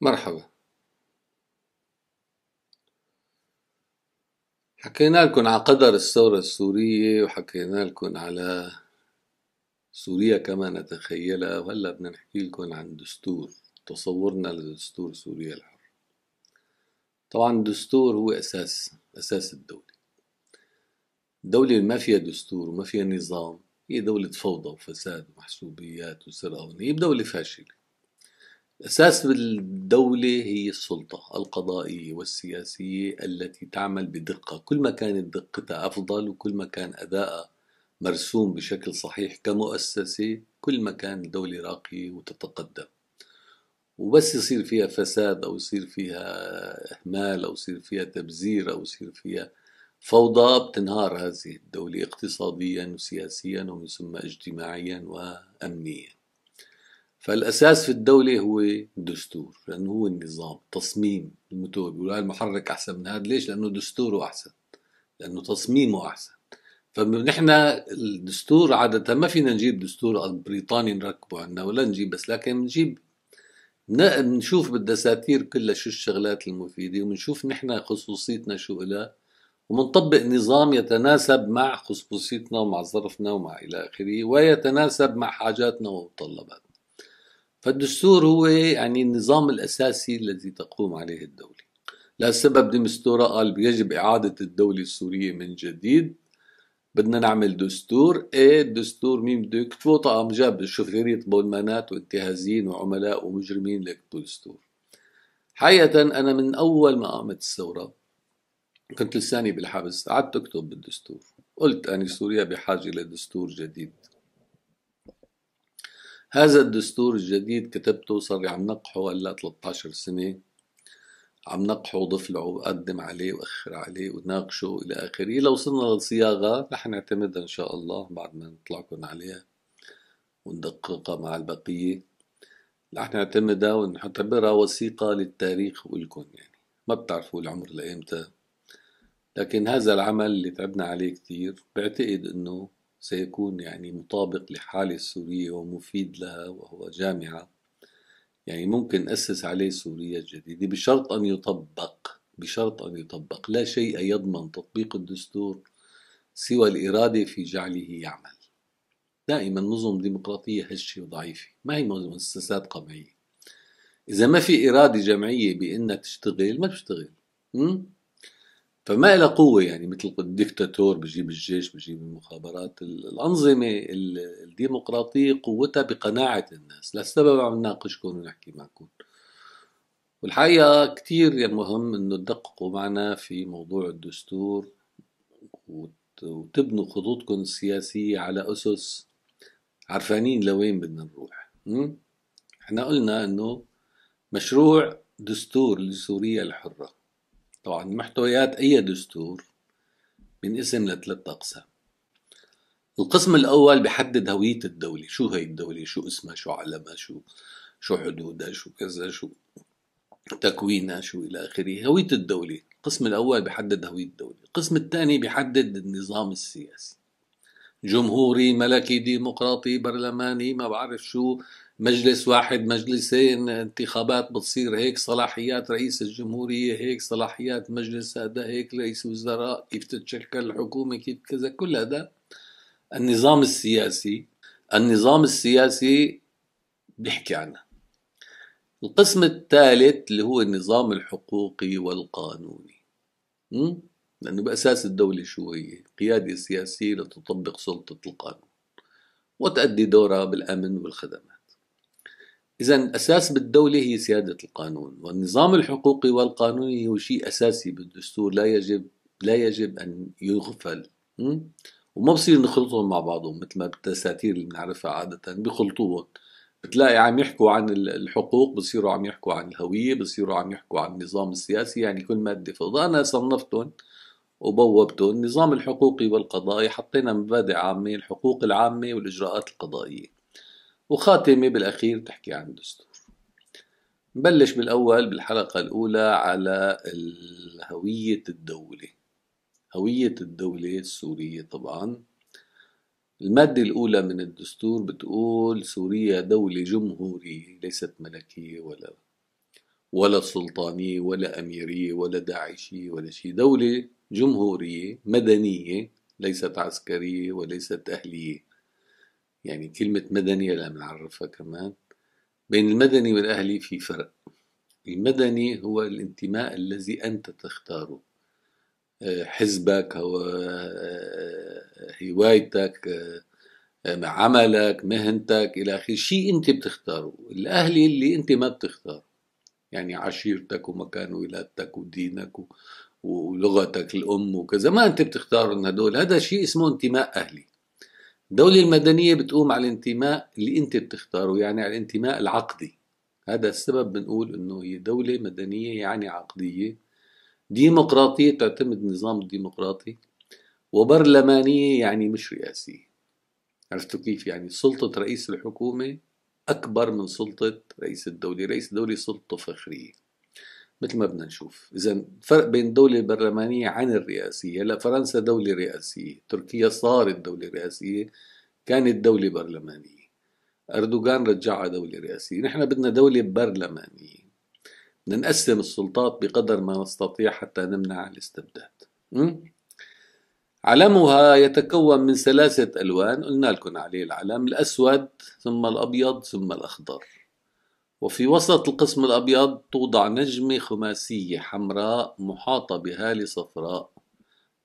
مرحبا حكينا لكم على قدر الثورة السورية وحكينا لكم على سوريا كما نتخيلها وهلا بدنا نحكي لكم عن دستور تصورنا لدستور سوريا الحر طبعا الدستور هو أساس أساس الدولة الدولة اللي ما فيها دستور وما فيها نظام هي دولة فوضى وفساد ومحسوبيات وسرقة هي دولة فاشلة أساس الدولة هي السلطة القضائية والسياسية التي تعمل بدقة كل ما كانت دقتها أفضل وكل ما كان أداءها مرسوم بشكل صحيح كمؤسسة كل ما كان الدولة راقية وتتقدم وبس يصير فيها فساد أو يصير فيها إهمال أو يصير فيها تبذير أو يصير فيها فوضى بتنهار هذه الدولة اقتصاديا وسياسيا ومن ثم اجتماعيا وأمنيا فالاساس في الدوله هو الدستور لانه هو النظام تصميم المتوه بيقولوا المحرك احسن من هذا ليش لانه دستوره احسن لانه تصميمه احسن فنحن الدستور عادة ما فينا نجيب دستور بريطاني نركبه عندنا ولا نجيب بس لكن نجيب بنشوف بالدساتير كلها شو الشغلات المفيدة وبنشوف نحن خصوصيتنا شو إلها ومنطبق نظام يتناسب مع خصوصيتنا ومع ظرفنا ومع إلى آخره ويتناسب مع حاجاتنا ومتطلباتنا فالدستور هو يعني النظام الأساسي الذي تقوم عليه الدولة لسبب دمستورة قال يجب إعادة الدولة السورية من جديد بدنا نعمل دستور ايه الدستور مين بده يكتبه طقم جاب شفريرية بولمانات وانتهازيين وعملاء ومجرمين ليكتبوا دستور حقيقة أنا من أول ما قامت الثورة كنت لساني بالحبس قعدت أكتب بالدستور قلت اني سوريا بحاجة لدستور جديد هذا الدستور الجديد كتبته صار عم نقحه هلا 13 سنه عم نقحه وضفلعه وقدم عليه واخر عليه وناقشه الى اخره لو وصلنا لصياغه رح نعتمدها ان شاء الله بعد ما نطلعكم عليها وندققها مع البقيه رح نعتمدها ونعتبرها وثيقه للتاريخ ولكم يعني ما بتعرفوا العمر لامتى لكن هذا العمل اللي تعبنا عليه كثير بعتقد انه سيكون يعني مطابق لحالة سورية ومفيد لها وهو جامعة يعني ممكن أسس عليه سوريا الجديدة بشرط أن يطبق بشرط أن يطبق لا شيء يضمن تطبيق الدستور سوى الإرادة في جعله يعمل دائما نظم ديمقراطية هشة وضعيفة ما هي مؤسسات قمعية إذا ما في إرادة جمعية بأنها تشتغل ما بتشتغل فما لها قوة يعني مثل الدكتاتور بجيب الجيش بجيب المخابرات الأنظمة الديمقراطية قوتها بقناعة الناس لسبب عم نناقشكم ونحكي معكم والحقيقة كتير يعني مهم إنه تدققوا معنا في موضوع الدستور وتبنوا خطوطكم السياسية على أسس عرفانين لوين بدنا نروح احنا قلنا إنه مشروع دستور لسوريا الحرة طبعا محتويات أي دستور بينقسم لثلاث أقسام القسم الأول بحدد هوية الدولة شو هي الدولة شو اسمها شو علمها شو شو حدودها شو كذا شو تكوينها شو إلى آخره هوية الدولة القسم الأول بحدد هوية الدولة القسم الثاني بحدد النظام السياسي جمهوري ملكي ديمقراطي برلماني ما بعرف شو مجلس واحد مجلسين انتخابات بتصير هيك صلاحيات رئيس الجمهورية هيك صلاحيات مجلس هذا هيك رئيس وزراء كيف تتشكل الحكومة كيف كذا كل هذا النظام السياسي النظام السياسي بيحكي عنها القسم الثالث اللي هو النظام الحقوقي والقانوني م? لأنه بأساس الدولة شو هي قيادة سياسية لتطبق سلطة القانون وتؤدي دورها بالأمن والخدمات إذا الأساس بالدولة هي سيادة القانون والنظام الحقوقي والقانوني هو شيء أساسي بالدستور لا يجب لا يجب أن يغفل وما بصير نخلطهم مع بعضهم مثل ما بالتساتير اللي بنعرفها عادة بخلطوهم بتلاقي عم يحكوا عن الحقوق بصيروا عم يحكوا عن الهوية بصيروا عم يحكوا عن النظام السياسي يعني كل مادة فوضى أنا صنفتهم وبوبتهم النظام الحقوقي والقضائي حطينا مبادئ عامة الحقوق العامة والإجراءات القضائية وخاتمة بالأخير تحكي عن الدستور نبلش بالأول بالحلقة الأولى على الهوية الدولة هوية الدولة السورية طبعا المادة الأولى من الدستور بتقول سوريا دولة جمهورية ليست ملكية ولا ولا سلطانية ولا أميرية ولا داعشية ولا شيء دولة جمهورية مدنية ليست عسكرية وليست أهلية يعني كلمة مدني لا نعرفها كمان بين المدني والأهلي في فرق المدني هو الانتماء الذي أنت تختاره آه، حزبك هو آه، هوايتك آه، عملك مهنتك إلى آخره شيء أنت بتختاره الأهلي اللي أنت ما بتختاره يعني عشيرتك ومكان ولادتك ودينك ولغتك الأم وكذا ما أنت بتختار هدول هذا شيء اسمه انتماء أهلي الدولة المدنية بتقوم على الانتماء اللي انت بتختاره يعني على الانتماء العقدي هذا السبب بنقول انه هي دولة مدنية يعني عقدية ديمقراطية تعتمد نظام الديمقراطي وبرلمانية يعني مش رئاسية عرفتوا كيف يعني سلطة رئيس الحكومة أكبر من سلطة رئيس الدولة رئيس الدولة سلطة فخرية مثل ما بدنا نشوف اذا الفرق بين الدولة البرلمانية عن الرئاسية لا فرنسا دولة رئاسية تركيا صارت دولة رئاسية كانت دولة برلمانية أردوغان رجعها دولة رئاسية نحن بدنا دولة برلمانية بدنا نقسم السلطات بقدر ما نستطيع حتى نمنع الاستبداد علمها يتكون من ثلاثة ألوان قلنا لكم عليه العلم الأسود ثم الأبيض ثم الأخضر وفي وسط القسم الأبيض توضع نجمة خماسية حمراء محاطة بهالة صفراء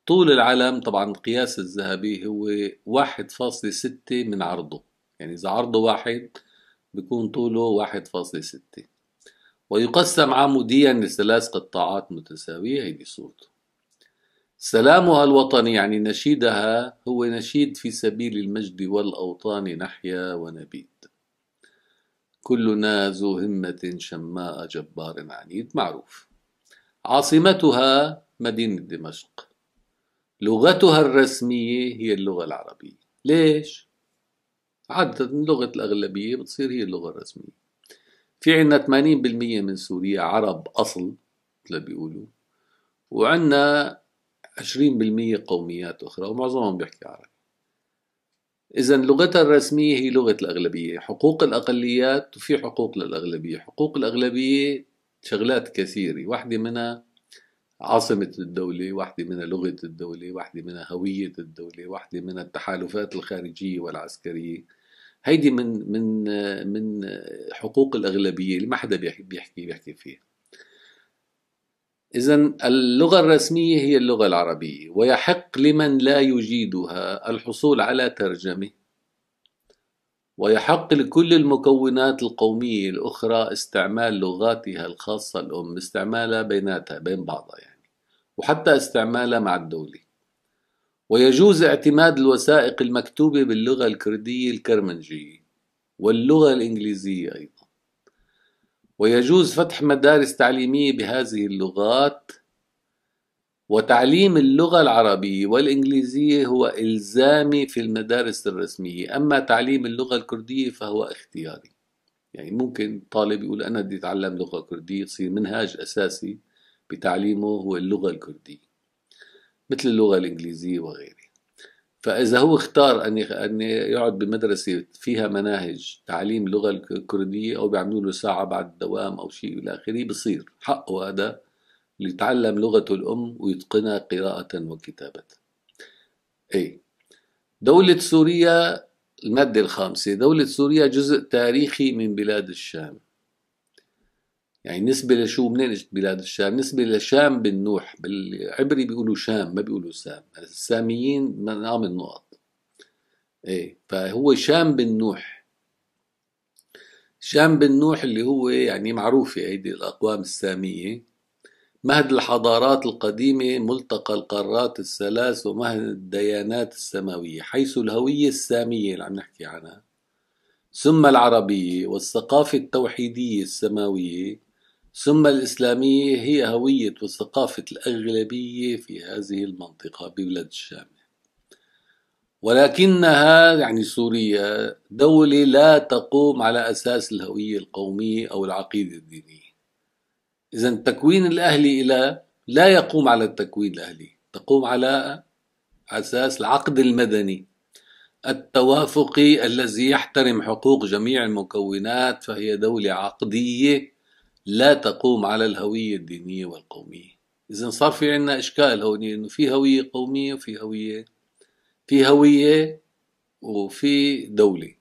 طول العلم طبعا القياس الذهبي هو واحد فاصلة ستة من عرضه يعني إذا عرضه واحد بيكون طوله واحد فاصلة ستة ويقسم عموديا لثلاث قطاعات متساوية هيدي صورته سلامها الوطني يعني نشيدها هو نشيد في سبيل المجد والأوطان نحيا ونبيد كلنا ذو همة شماء جبار عنيد معروف عاصمتها مدينة دمشق لغتها الرسمية هي اللغة العربية ليش؟ عادة لغة الأغلبية بتصير هي اللغة الرسمية في عنا 80% من سوريا عرب أصل مثل بيقولوا وعنا 20% قوميات أخرى ومعظمهم بيحكي عربي إذا لغتها الرسمية هي لغة الأغلبية حقوق الأقليات وفي حقوق للأغلبية حقوق الأغلبية شغلات كثيرة واحدة منها عاصمة الدولة واحدة منها لغة الدولة واحدة منها هوية الدولة واحدة منها التحالفات الخارجية والعسكرية هيدي من من من حقوق الأغلبية اللي ما حدا بيحكي بيحكي, بيحكي فيها إذا اللغة الرسمية هي اللغة العربية ويحق لمن لا يجيدها الحصول على ترجمة ويحق لكل المكونات القومية الأخرى استعمال لغاتها الخاصة الأم استعمالها بيناتها بين بعضها يعني وحتى استعمالها مع الدولة ويجوز اعتماد الوثائق المكتوبة باللغة الكردية الكرمنجية واللغة الإنجليزية أيضا ويجوز فتح مدارس تعليمية بهذه اللغات وتعليم اللغة العربية والإنجليزية هو إلزامي في المدارس الرسمية أما تعليم اللغة الكردية فهو اختياري يعني ممكن طالب يقول أنا بدي أتعلم لغة كردية يصير منهاج أساسي بتعليمه هو اللغة الكردية مثل اللغة الإنجليزية وغيرها فإذا هو اختار أن أن يقعد بمدرسة فيها مناهج تعليم اللغة الكردية أو بيعملوا له ساعة بعد الدوام أو شيء إلى آخره بصير حقه هذا ليتعلم لغته الأم ويتقنها قراءة وكتابة أي دولة سوريا المادة الخامسة دولة سوريا جزء تاريخي من بلاد الشام يعني نسبة لشو منين اجت بلاد الشام؟ نسبة لشام بن نوح بالعبري بيقولوا شام ما بيقولوا سام يعني الساميين نعم النقط ايه فهو شام بن نوح شام بن نوح اللي هو يعني معروفة هيدي الأقوام السامية مهد الحضارات القديمة ملتقى القارات الثلاث ومهد الديانات السماوية حيث الهوية السامية اللي عم نحكي عنها ثم العربية والثقافة التوحيدية السماوية ثم الإسلامية هي هوية وثقافة الأغلبية في هذه المنطقة ببلاد الشام ولكنها يعني سوريا دولة لا تقوم على أساس الهوية القومية أو العقيدة الدينية إذا التكوين الأهلي إلى لا يقوم على التكوين الأهلي تقوم على أساس العقد المدني التوافقي الذي يحترم حقوق جميع المكونات فهي دولة عقدية لا تقوم على الهوية الدينية والقومية إذا صار في عندنا إشكال هون إنه في هوية قومية وفي هوية في هوية وفي دولة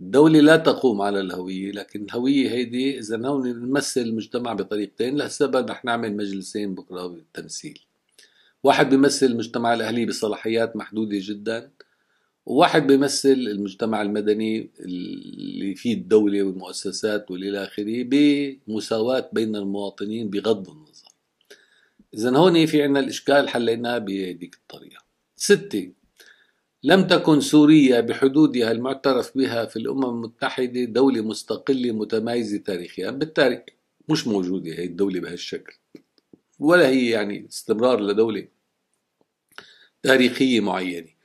الدولة لا تقوم على الهوية لكن الهوية هيدي إذا هون نمثل المجتمع بطريقتين لهالسبب رح نعمل مجلسين بكرة بالتمثيل واحد بيمثل المجتمع الأهلي بصلاحيات محدودة جداً وواحد بيمثل المجتمع المدني اللي فيه الدولة والمؤسسات والإلى آخره بمساواة بين المواطنين بغض النظر إذا هون في عنا الإشكال حليناه بهذيك الطريقة ستة لم تكن سوريا بحدودها المعترف بها في الأمم المتحدة دولة مستقلة متميزة تاريخيا بالتالي مش موجودة هي الدولة بهالشكل ولا هي يعني استمرار لدولة تاريخية معينة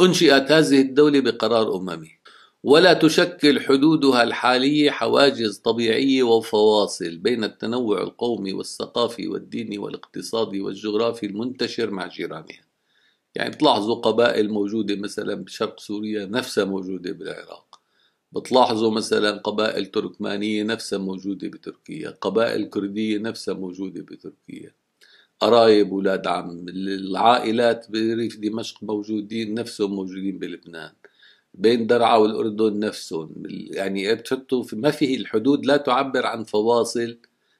أنشئت هذه الدولة بقرار أممي ولا تشكل حدودها الحالية حواجز طبيعية وفواصل بين التنوع القومي والثقافي والديني والاقتصادي والجغرافي المنتشر مع جيرانها يعني بتلاحظوا قبائل موجودة مثلا بشرق سوريا نفسها موجودة بالعراق بتلاحظوا مثلا قبائل تركمانية نفسها موجودة بتركيا قبائل كردية نفسها موجودة بتركيا قرايب ولاد عم العائلات بريف دمشق موجودين نفسهم موجودين بلبنان بين درعا والأردن نفسهم يعني إيه بتحطوا ما فيه الحدود لا تعبر عن فواصل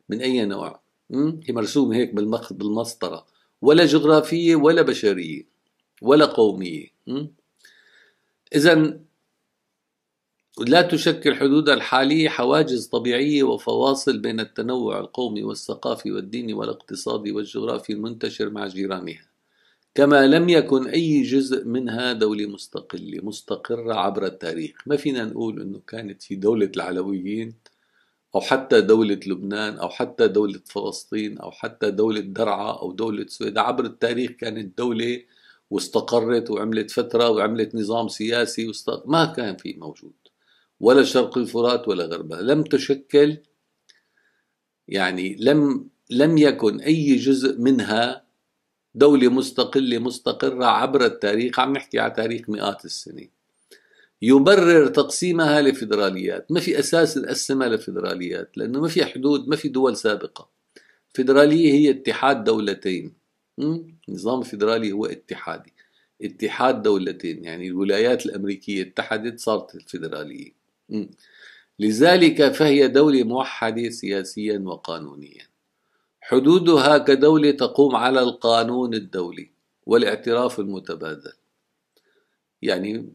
من أي نوع هي مرسومة هيك بالمخ بالمسطرة ولا جغرافية ولا بشرية ولا قومية إذا لا تشكل حدود الحالية حواجز طبيعية وفواصل بين التنوع القومي والثقافي والديني والاقتصادي والجغرافي المنتشر مع جيرانها كما لم يكن أي جزء منها دولة مستقلة مستقرة عبر التاريخ ما فينا نقول أنه كانت في دولة العلويين أو حتى دولة لبنان أو حتى دولة فلسطين أو حتى دولة درعا أو دولة سويد عبر التاريخ كانت دولة واستقرت وعملت فترة وعملت نظام سياسي ما كان في موجود ولا شرق الفرات ولا غربها لم تشكل يعني لم لم يكن اي جزء منها دولة مستقلة مستقرة عبر التاريخ عم نحكي على تاريخ مئات السنين يبرر تقسيمها لفدراليات ما في أساس نقسمها لفدراليات لأنه ما في حدود ما في دول سابقة فدرالية هي اتحاد دولتين نظام فدرالي هو اتحادي اتحاد دولتين يعني الولايات الأمريكية اتحدت صارت الفدرالية لذلك فهي دولة موحدة سياسيا وقانونيا حدودها كدولة تقوم على القانون الدولي والاعتراف المتبادل يعني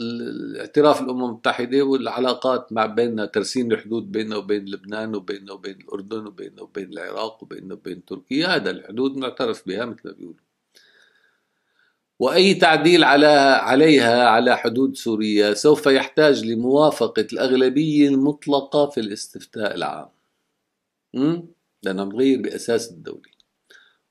الاعتراف الامم المتحده والعلاقات مع بيننا ترسين الحدود بيننا وبين لبنان وبيننا وبين الاردن وبيننا وبين العراق وبيننا وبين تركيا هذا الحدود معترف بها مثل ما بيقولوا واي تعديل على عليها على حدود سوريا سوف يحتاج لموافقه الاغلبيه المطلقه في الاستفتاء العام. امم لانه باساس الدوله.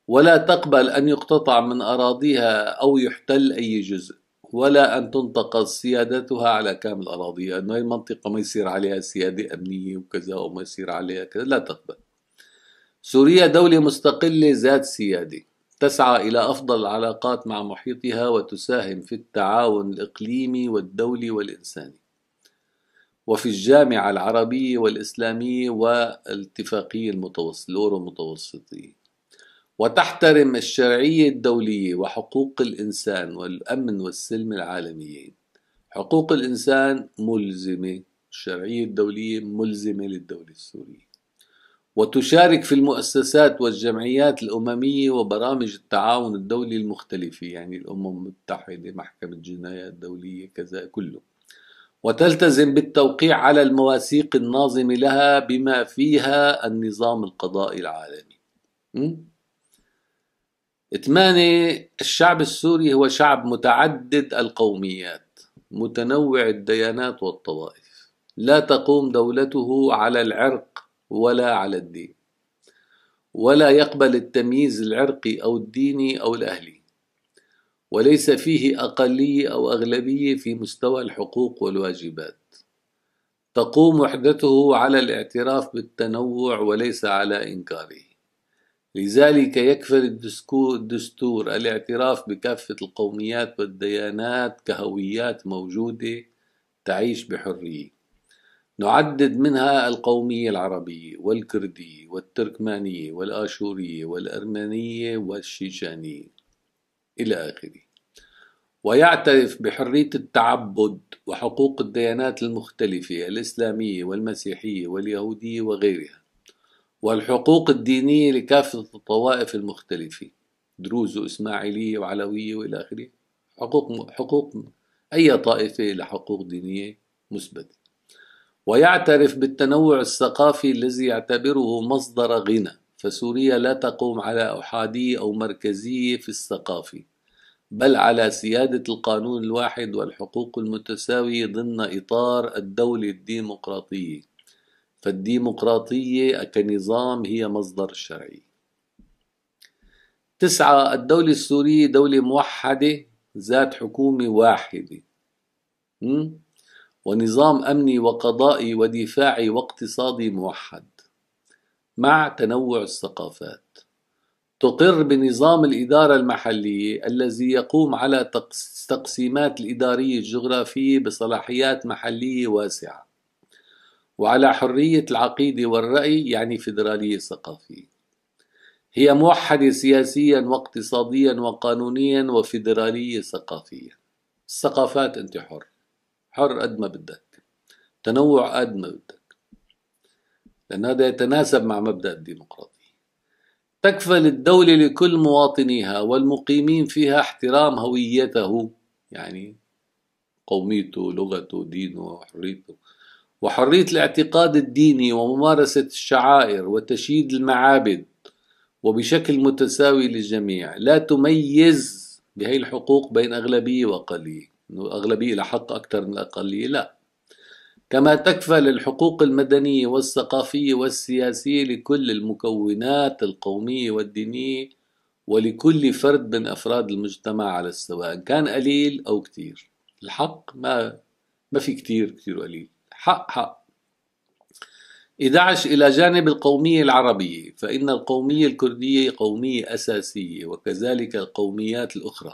ولا تقبل ان يقتطع من اراضيها او يحتل اي جزء. ولا أن تنتقض سيادتها على كامل أراضيها أنه المنطقة ما يصير عليها سيادة أمنية وكذا وما يصير عليها كذا لا تقبل سوريا دولة مستقلة ذات سيادة تسعى إلى أفضل العلاقات مع محيطها وتساهم في التعاون الإقليمي والدولي والإنساني وفي الجامعة العربية والإسلامية والاتفاقية الأورو المتوسطية وتحترم الشرعية الدولية وحقوق الإنسان والأمن والسلم العالميين حقوق الإنسان ملزمة الشرعية الدولية ملزمة للدولة السورية وتشارك في المؤسسات والجمعيات الأممية وبرامج التعاون الدولي المختلفة يعني الأمم المتحدة محكمة الجنايات الدولية كذا كله وتلتزم بالتوقيع على المواثيق الناظمة لها بما فيها النظام القضائي العالمي ثمانية الشعب السوري هو شعب متعدد القوميات متنوع الديانات والطوائف لا تقوم دولته على العرق ولا على الدين ولا يقبل التمييز العرقي او الديني او الاهلي وليس فيه اقليه او اغلبيه في مستوى الحقوق والواجبات تقوم وحدته على الاعتراف بالتنوع وليس على انكاره لذلك يكفل الدستور الاعتراف بكافه القوميات والديانات كهويات موجوده تعيش بحريه نعدد منها القومية العربية والكردية والتركمانية والآشورية والأرمنية والشيشانية إلى آخره ويعترف بحرية التعبد وحقوق الديانات المختلفة الإسلامية والمسيحية واليهودية وغيرها والحقوق الدينية لكافة الطوائف المختلفة دروز وإسماعيلية وعلوية وإلى آخره حقوق حقوق أي طائفة لحقوق دينية مثبته ويعترف بالتنوع الثقافي الذي يعتبره مصدر غنى فسوريا لا تقوم على أحادية أو مركزية في الثقافة بل على سيادة القانون الواحد والحقوق المتساوية ضمن إطار الدولة الديمقراطية فالديمقراطية كنظام هي مصدر الشرعية تسعة الدولة السورية دولة موحدة ذات حكومة واحدة م? ونظام أمني وقضائي ودفاعي واقتصادي موحد مع تنوع الثقافات تقر بنظام الإدارة المحلية الذي يقوم على تقسيمات الإدارية الجغرافية بصلاحيات محلية واسعة وعلى حرية العقيدة والرأي يعني فيدرالية ثقافية هي موحدة سياسيا واقتصاديا وقانونيا وفيدرالية ثقافية الثقافات أنت حر حر قد ما بدك تنوع قد ما بدك لأن هذا يتناسب مع مبدأ الديمقراطية تكفل الدولة لكل مواطنيها والمقيمين فيها احترام هويته يعني قوميته لغته دينه حريته وحرية الاعتقاد الديني وممارسة الشعائر وتشييد المعابد وبشكل متساوي للجميع لا تميز بهي الحقوق بين أغلبية وأقلية انه الاغلبيه لها حق اكثر من الاقليه لا كما تكفل الحقوق المدنيه والثقافيه والسياسيه لكل المكونات القوميه والدينيه ولكل فرد من افراد المجتمع على السواء كان قليل او كثير الحق ما ما في كثير كثير قليل حق حق 11 إلى جانب القومية العربية فإن القومية الكردية قومية أساسية وكذلك القوميات الأخرى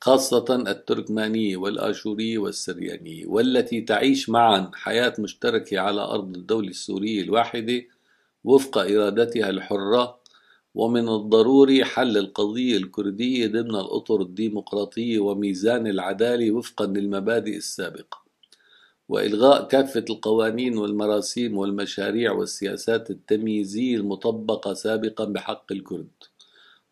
خاصة التركمانية والآشورية والسريانية والتي تعيش معا حياة مشتركة على أرض الدولة السورية الواحدة وفق إرادتها الحرة ومن الضروري حل القضية الكردية ضمن الأطر الديمقراطية وميزان العدالة وفقا للمبادئ السابقة وإلغاء كافة القوانين والمراسيم والمشاريع والسياسات التمييزية المطبقة سابقا بحق الكرد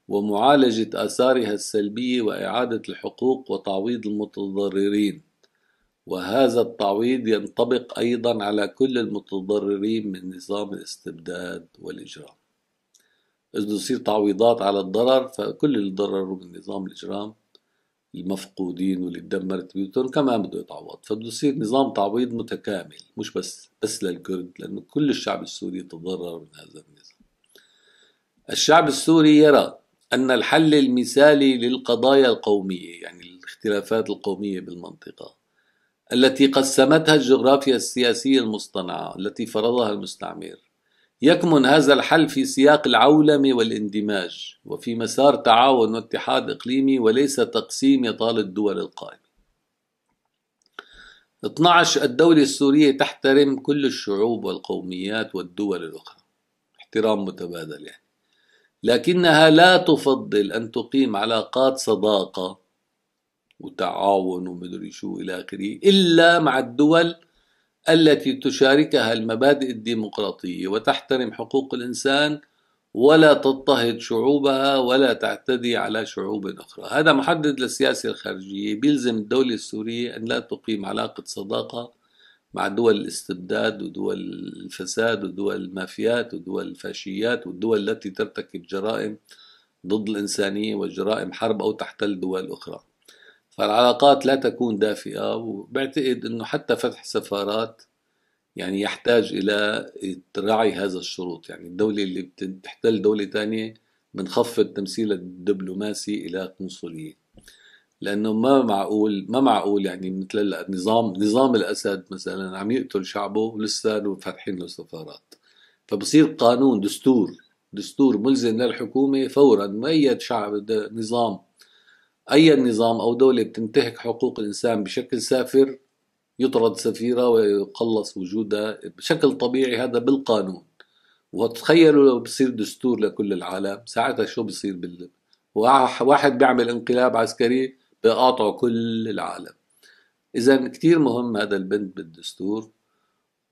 ومعالجة آثارها السلبية وإعادة الحقوق وتعويض المتضررين وهذا التعويض ينطبق أيضا على كل المتضررين من نظام الاستبداد والإجرام إذا يصير تعويضات على الضرر فكل اللي ضرروا من نظام الإجرام المفقودين واللي تدمرت بيوتهم كمان بده يتعوض فبده يصير نظام تعويض متكامل مش بس بس للكرد لأنه كل الشعب السوري تضرر من هذا النظام الشعب السوري يرى أن الحل المثالي للقضايا القومية يعني الاختلافات القومية بالمنطقة التي قسمتها الجغرافيا السياسية المصطنعة التي فرضها المستعمر يكمن هذا الحل في سياق العولمة والاندماج وفي مسار تعاون واتحاد إقليمي وليس تقسيم يطال الدول القائمة 12 الدولة السورية تحترم كل الشعوب والقوميات والدول الأخرى احترام متبادل يعني لكنها لا تفضل أن تقيم علاقات صداقة وتعاون ومدري شو إلى آخره إلا مع الدول التي تشاركها المبادئ الديمقراطية وتحترم حقوق الإنسان ولا تضطهد شعوبها ولا تعتدي على شعوب أخرى هذا محدد للسياسة الخارجية بيلزم الدولة السورية أن لا تقيم علاقة صداقة مع دول الاستبداد ودول الفساد ودول المافيات ودول الفاشيات والدول التي ترتكب جرائم ضد الإنسانية وجرائم حرب أو تحتل دول أخرى فالعلاقات لا تكون دافئة وبعتقد أنه حتى فتح سفارات يعني يحتاج إلى رعي هذا الشروط يعني الدولة اللي بتحتل دولة ثانية بنخفض تمثيل الدبلوماسي إلى قنصلية لانه ما معقول ما معقول يعني مثل نظام نظام الاسد مثلا عم يقتل شعبه ولسه فاتحين له سفارات فبصير قانون دستور دستور ملزم للحكومه فورا اي شعب نظام اي نظام او دوله بتنتهك حقوق الانسان بشكل سافر يطرد سفيرها ويقلص وجودها بشكل طبيعي هذا بالقانون وتخيلوا لو بصير دستور لكل العالم ساعتها شو بصير بال واحد بيعمل انقلاب عسكري بيقاطعوا كل العالم إذا كتير مهم هذا البند بالدستور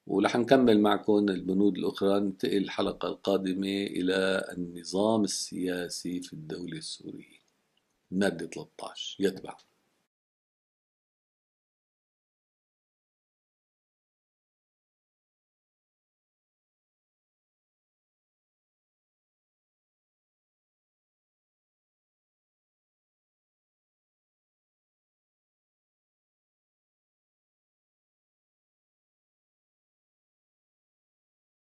ورح نكمل معكم البنود الأخرى ننتقل الحلقة القادمة إلى النظام السياسي في الدولة السورية مادة 13 يتبع